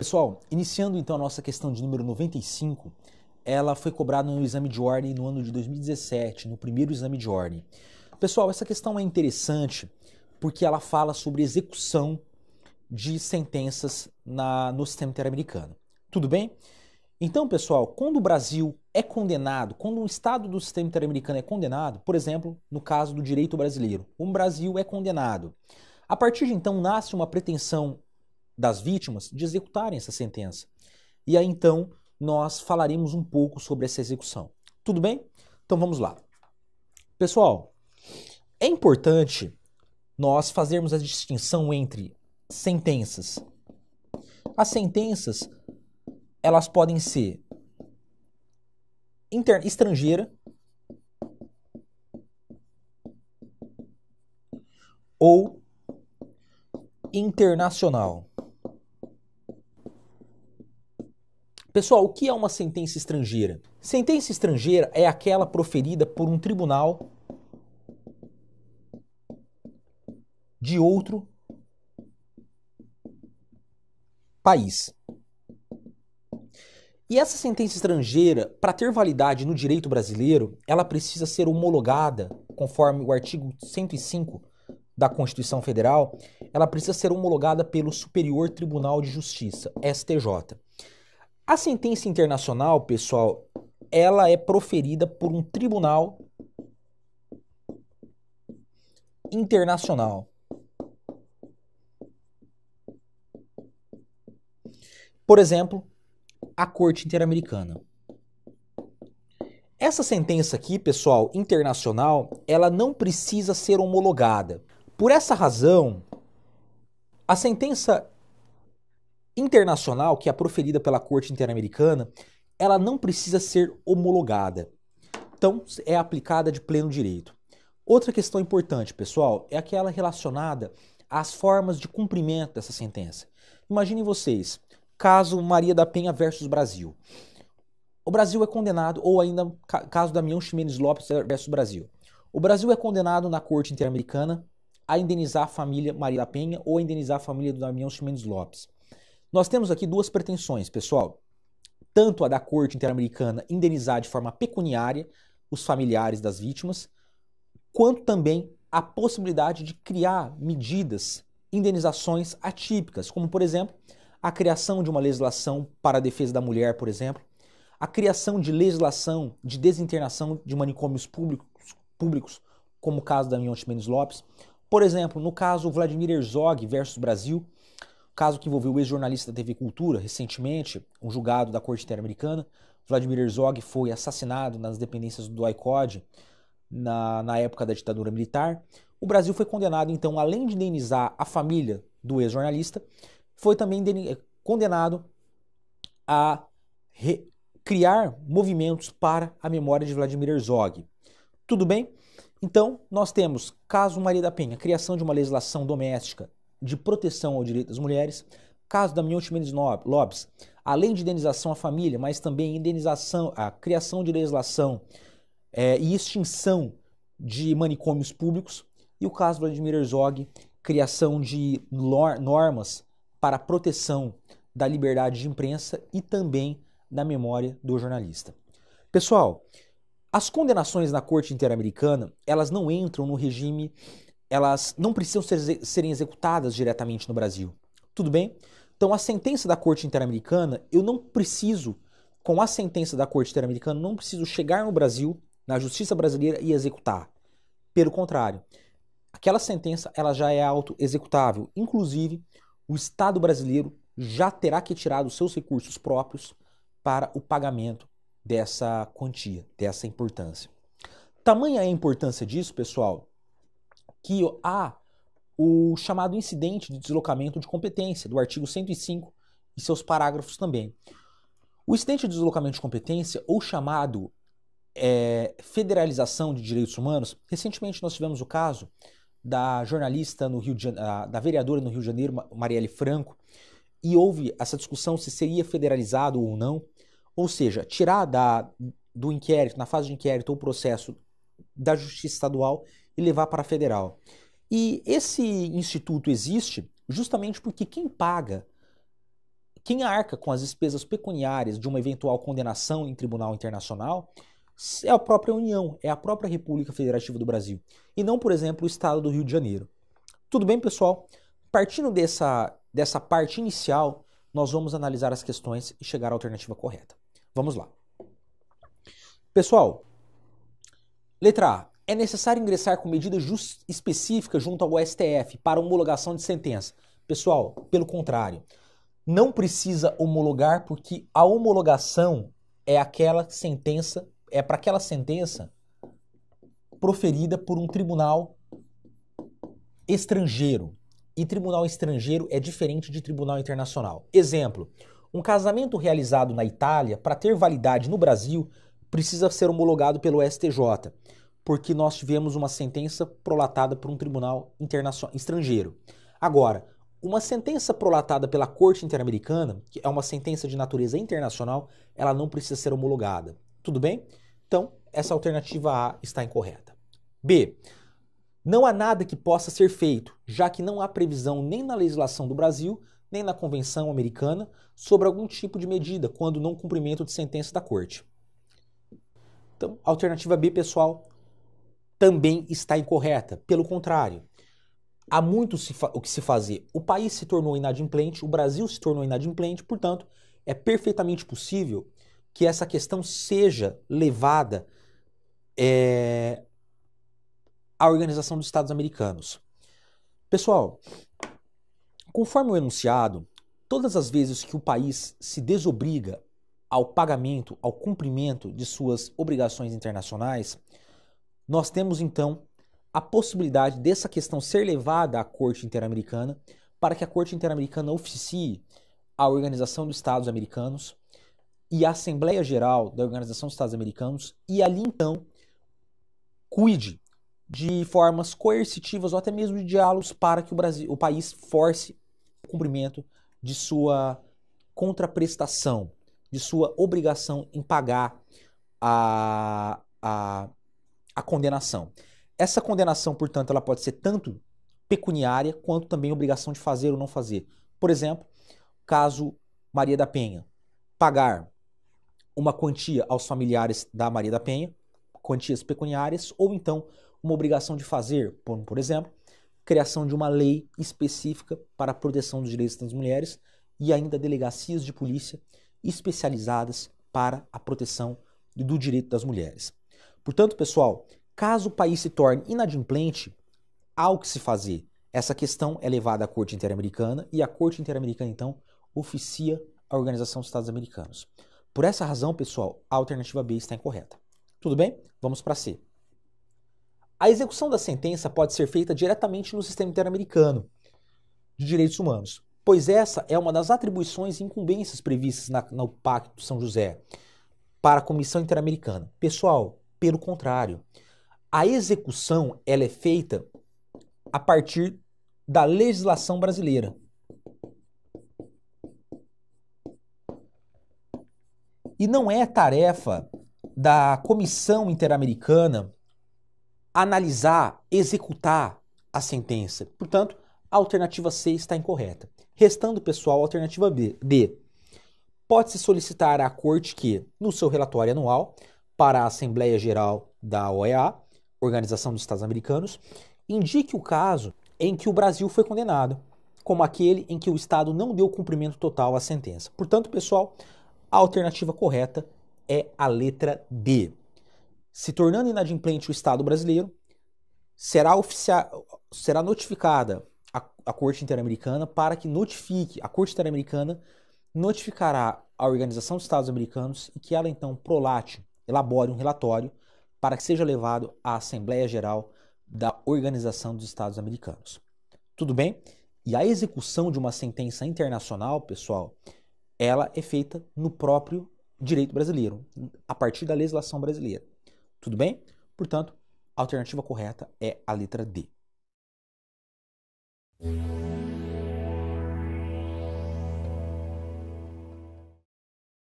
Pessoal, iniciando então a nossa questão de número 95, ela foi cobrada no exame de ordem no ano de 2017, no primeiro exame de ordem. Pessoal, essa questão é interessante porque ela fala sobre execução de sentenças na, no sistema interamericano. Tudo bem? Então, pessoal, quando o Brasil é condenado, quando um Estado do sistema interamericano é condenado, por exemplo, no caso do direito brasileiro, o Brasil é condenado. A partir de então nasce uma pretensão das vítimas de executarem essa sentença. E aí então nós falaremos um pouco sobre essa execução. Tudo bem? Então vamos lá. Pessoal, é importante nós fazermos a distinção entre sentenças. As sentenças, elas podem ser inter... estrangeira ou internacional. Pessoal, o que é uma sentença estrangeira? Sentença estrangeira é aquela proferida por um tribunal de outro país. E essa sentença estrangeira, para ter validade no direito brasileiro, ela precisa ser homologada, conforme o artigo 105 da Constituição Federal, ela precisa ser homologada pelo Superior Tribunal de Justiça, STJ. A assim, sentença internacional, pessoal, ela é proferida por um tribunal internacional. Por exemplo, a Corte Interamericana. Essa sentença aqui, pessoal, internacional, ela não precisa ser homologada. Por essa razão, a sentença internacional, que é proferida pela Corte Interamericana, ela não precisa ser homologada. Então, é aplicada de pleno direito. Outra questão importante, pessoal, é aquela relacionada às formas de cumprimento dessa sentença. Imaginem vocês, caso Maria da Penha versus Brasil. O Brasil é condenado, ou ainda caso Damião Ximenes Lopes versus Brasil. O Brasil é condenado na Corte Interamericana a indenizar a família Maria da Penha ou a indenizar a família do Damião Ximenes Lopes. Nós temos aqui duas pretensões, pessoal. Tanto a da Corte Interamericana indenizar de forma pecuniária os familiares das vítimas, quanto também a possibilidade de criar medidas, indenizações atípicas, como, por exemplo, a criação de uma legislação para a defesa da mulher, por exemplo, a criação de legislação de desinternação de manicômios públicos, públicos como o caso da Mion Mendes Lopes. Por exemplo, no caso Vladimir Herzog versus Brasil, Caso que envolveu o ex-jornalista da TV Cultura, recentemente, um julgado da Corte Interamericana, Vladimir Herzog foi assassinado nas dependências do ICOD na, na época da ditadura militar. O Brasil foi condenado, então, além de indenizar a família do ex-jornalista, foi também eh, condenado a criar movimentos para a memória de Vladimir Herzog. Tudo bem? Então, nós temos caso Maria da Penha, criação de uma legislação doméstica de proteção ao direito das mulheres, caso da Damião Chimenez Lopes, além de indenização à família, mas também indenização, a criação de legislação é, e extinção de manicômios públicos, e o caso Vladimir Herzog, criação de normas para proteção da liberdade de imprensa e também da memória do jornalista. Pessoal, as condenações na Corte Interamericana, elas não entram no regime elas não precisam ser, serem executadas diretamente no Brasil. Tudo bem? Então, a sentença da Corte Interamericana, eu não preciso, com a sentença da Corte Interamericana, não preciso chegar no Brasil, na justiça brasileira e executar. Pelo contrário, aquela sentença ela já é auto-executável. Inclusive, o Estado brasileiro já terá que tirar os seus recursos próprios para o pagamento dessa quantia, dessa importância. Tamanha é a importância disso, pessoal, que há o chamado incidente de deslocamento de competência, do artigo 105 e seus parágrafos também. O incidente de deslocamento de competência, ou chamado é, federalização de direitos humanos, recentemente nós tivemos o caso da jornalista no Rio de, da vereadora no Rio de Janeiro, Marielle Franco, e houve essa discussão se seria federalizado ou não, ou seja, tirar da, do inquérito, na fase de inquérito ou processo, da Justiça Estadual e levar para a federal. E esse instituto existe justamente porque quem paga, quem arca com as despesas pecuniárias de uma eventual condenação em tribunal internacional é a própria União, é a própria República Federativa do Brasil, e não, por exemplo, o Estado do Rio de Janeiro. Tudo bem, pessoal? Partindo dessa, dessa parte inicial, nós vamos analisar as questões e chegar à alternativa correta. Vamos lá. Pessoal, Letra A. É necessário ingressar com medida específica junto ao STF para homologação de sentença. Pessoal, pelo contrário, não precisa homologar porque a homologação é aquela sentença, é para aquela sentença proferida por um tribunal estrangeiro. E tribunal estrangeiro é diferente de tribunal internacional. Exemplo: um casamento realizado na Itália, para ter validade no Brasil, precisa ser homologado pelo STJ, porque nós tivemos uma sentença prolatada por um tribunal estrangeiro. Agora, uma sentença prolatada pela Corte Interamericana, que é uma sentença de natureza internacional, ela não precisa ser homologada. Tudo bem? Então, essa alternativa A está incorreta. B. Não há nada que possa ser feito, já que não há previsão nem na legislação do Brasil, nem na Convenção Americana sobre algum tipo de medida quando não cumprimento de sentença da Corte. Então, a alternativa B, pessoal, também está incorreta. Pelo contrário, há muito o que se fazer. O país se tornou inadimplente, o Brasil se tornou inadimplente, portanto, é perfeitamente possível que essa questão seja levada é, à Organização dos Estados Americanos. Pessoal, conforme o enunciado, todas as vezes que o país se desobriga ao pagamento, ao cumprimento de suas obrigações internacionais, nós temos então a possibilidade dessa questão ser levada à Corte Interamericana para que a Corte Interamericana oficie a Organização dos Estados Americanos e a Assembleia Geral da Organização dos Estados Americanos e ali então cuide de formas coercitivas ou até mesmo de diálogos para que o, Brasil, o país force o cumprimento de sua contraprestação de sua obrigação em pagar a, a, a condenação. Essa condenação, portanto, ela pode ser tanto pecuniária quanto também obrigação de fazer ou não fazer. Por exemplo, caso Maria da Penha pagar uma quantia aos familiares da Maria da Penha, quantias pecuniárias, ou então uma obrigação de fazer, por, por exemplo, criação de uma lei específica para a proteção dos direitos das mulheres e ainda delegacias de polícia especializadas para a proteção do direito das mulheres. Portanto, pessoal, caso o país se torne inadimplente, há o que se fazer. Essa questão é levada à Corte Interamericana e a Corte Interamericana, então, oficia a Organização dos Estados Americanos. Por essa razão, pessoal, a alternativa B está incorreta. Tudo bem? Vamos para C. A execução da sentença pode ser feita diretamente no sistema interamericano de direitos humanos, pois essa é uma das atribuições e incumbências previstas na, no Pacto São José para a Comissão Interamericana. Pessoal, pelo contrário, a execução ela é feita a partir da legislação brasileira. E não é tarefa da Comissão Interamericana analisar, executar a sentença. Portanto, a alternativa C está incorreta. Restando, pessoal, a alternativa B, D. Pode-se solicitar à Corte que, no seu relatório anual para a Assembleia Geral da OEA, Organização dos Estados Americanos, indique o caso em que o Brasil foi condenado, como aquele em que o Estado não deu cumprimento total à sentença. Portanto, pessoal, a alternativa correta é a letra D. Se tornando inadimplente o Estado brasileiro, será, será notificada a Corte Interamericana para que notifique. A Corte Interamericana notificará a Organização dos Estados Americanos e que ela então prolate, elabore um relatório para que seja levado à Assembleia Geral da Organização dos Estados Americanos. Tudo bem? E a execução de uma sentença internacional, pessoal, ela é feita no próprio direito brasileiro, a partir da legislação brasileira. Tudo bem? Portanto, a alternativa correta é a letra D. Thank you.